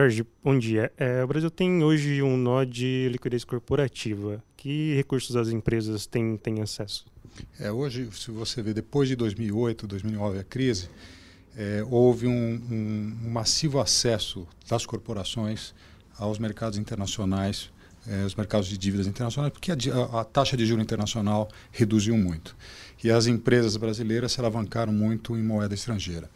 Jorge, bom dia. É, o Brasil tem hoje um nó de liquidez corporativa. Que recursos as empresas têm, têm acesso? É, hoje, se você vê, depois de 2008, 2009, a crise, é, houve um, um, um, massivo acesso das corporações aos mercados internacionais, é, os mercados de dívidas internacionais, porque a, a taxa de juro internacional reduziu muito. E as empresas brasileiras se alavancaram muito em moeda estrangeira.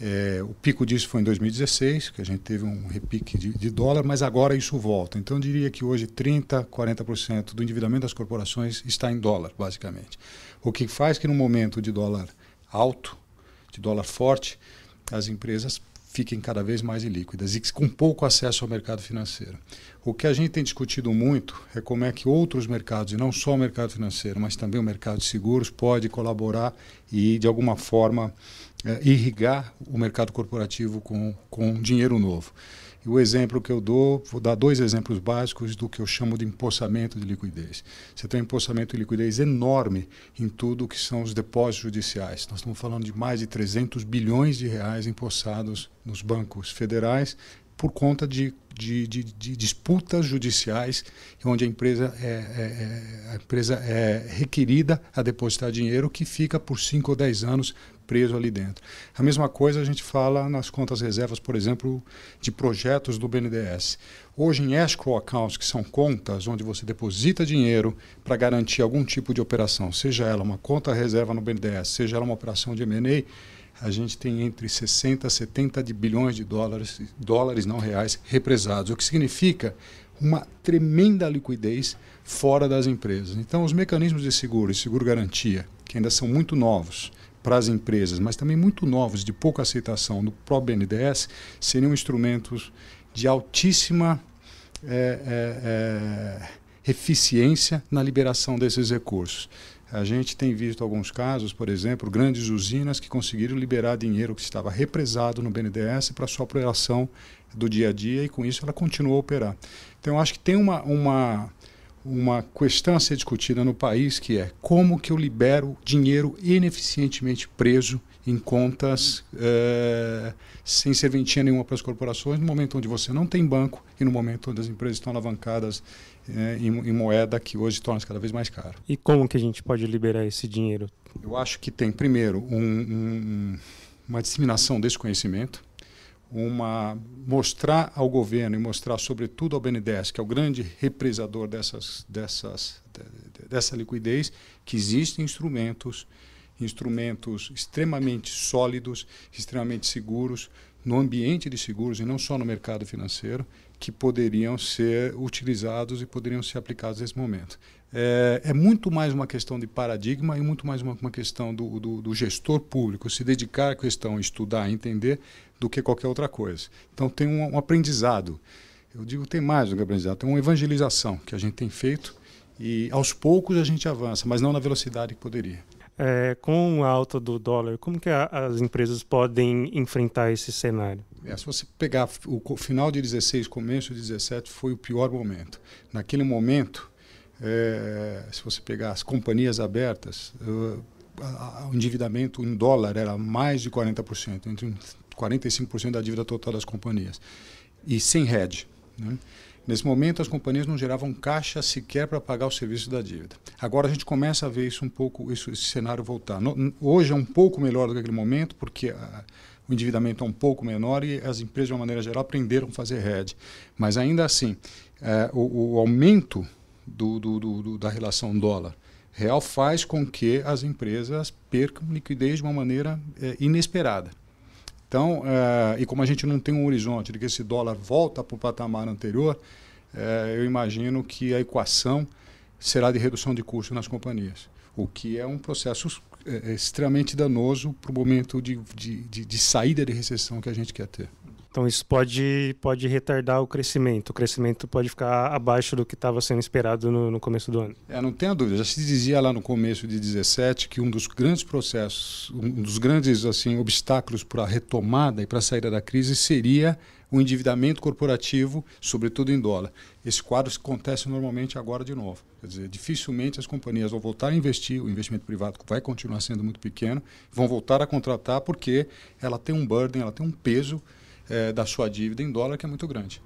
É, o pico disso foi em 2016, que a gente teve um repique de, de dólar, mas agora isso volta. Então, eu diria que hoje 30%, 40% do endividamento das corporações está em dólar, basicamente. O que faz que, no momento de dólar alto, de dólar forte, as empresas fiquem cada vez mais ilíquidas e com pouco acesso ao mercado financeiro. O que a gente tem discutido muito é como é que outros mercados, e não só o mercado financeiro, mas também o mercado de seguros, pode colaborar e, de alguma forma, eh, irrigar o mercado corporativo com, com dinheiro novo. E o exemplo que eu dou, vou dar dois exemplos básicos do que eu chamo de empossamento de liquidez. Você tem um empossamento de liquidez enorme em tudo que são os depósitos judiciais. Nós estamos falando de mais de 300 bilhões de reais empossados nos bancos federais por conta de, de, de, de disputas judiciais, onde a empresa é, é, é a empresa é requerida a depositar dinheiro que fica por 5 ou 10 anos preso ali dentro. A mesma coisa a gente fala nas contas reservas, por exemplo, de projetos do BNDES. Hoje em escrow accounts, que são contas onde você deposita dinheiro para garantir algum tipo de operação, seja ela uma conta reserva no BNDES, seja ela uma operação de M&A, a gente tem entre 60 a 70 de bilhões de dólares, dólares não reais, represados, o que significa uma tremenda liquidez fora das empresas. Então, os mecanismos de seguro e seguro-garantia, que ainda são muito novos para as empresas, mas também muito novos, de pouca aceitação do próprio BNDES, seriam instrumentos de altíssima. É, é, é, eficiência na liberação desses recursos. A gente tem visto alguns casos, por exemplo, grandes usinas que conseguiram liberar dinheiro que estava represado no BNDES para sua operação do dia a dia e com isso ela continuou a operar. Então acho que tem uma, uma, uma questão a ser discutida no país que é como que eu libero dinheiro ineficientemente preso em contas é, sem serventia nenhuma para as corporações, no momento onde você não tem banco e no momento onde as empresas estão alavancadas é, em, em, moeda que hoje torna-se cada vez mais caro. E como que a gente pode liberar esse dinheiro? Eu acho que tem, primeiro, um, um, uma disseminação desse conhecimento, uma mostrar ao governo e mostrar sobretudo ao BNDES, que é o grande represador dessas, dessas, dessa liquidez, que existem instrumentos instrumentos extremamente sólidos, extremamente seguros, no ambiente de seguros e não só no mercado financeiro, que poderiam ser utilizados e poderiam ser aplicados nesse momento. É, é muito mais uma questão de paradigma e muito mais uma, uma questão do, do, do, gestor público se dedicar à questão, estudar, entender, do que qualquer outra coisa. Então tem um, um aprendizado. Eu digo tem mais do que aprendizado, tem uma evangelização que a gente tem feito e aos poucos a gente avança, mas não na velocidade que poderia é, com a alta do dólar, como que a, as empresas podem enfrentar esse cenário? É, se você pegar o final de 16, começo de 17, foi o pior momento. Naquele momento, é, se você pegar as companhias abertas, a, o endividamento em dólar era mais de 40%, entre 45% da dívida total das companhias. E sem hedge. Né? Nesse momento, as companhias não geravam caixa sequer para pagar o serviço da dívida. Agora a gente começa a ver isso um pouco, isso, esse cenário voltar. No, hoje é um pouco melhor do que aquele momento, porque a, ah, o endividamento é um pouco menor e as empresas, de uma maneira geral, aprenderam a fazer hedge. Mas ainda assim, é, o, o, aumento do, do, do, da relação dólar real faz com que as empresas percam liquidez de uma maneira é, inesperada. Então, é, e como a gente não tem um horizonte de que esse dólar volta para o patamar anterior, é, eu imagino que a equação será de redução de custo nas companhias, o que é um processo eh, extremamente danoso para o momento de, de, de, de saída de recessão que a gente quer ter. Então isso pode, pode retardar o crescimento. O crescimento pode ficar abaixo do que estava sendo esperado no, no, começo do ano. É, não tenha dúvida. Já se dizia lá no começo de 2017 que um dos grandes processos, um dos grandes assim obstáculos para a retomada e para a saída da crise seria o endividamento corporativo, sobretudo em dólar. Esse quadro acontece normalmente agora de novo. Quer dizer, dificilmente as companhias vão voltar a investir, o investimento privado vai continuar sendo muito pequeno, vão voltar a contratar porque ela tem um burden, ela tem um peso é, da sua dívida em dólar, que é muito grande.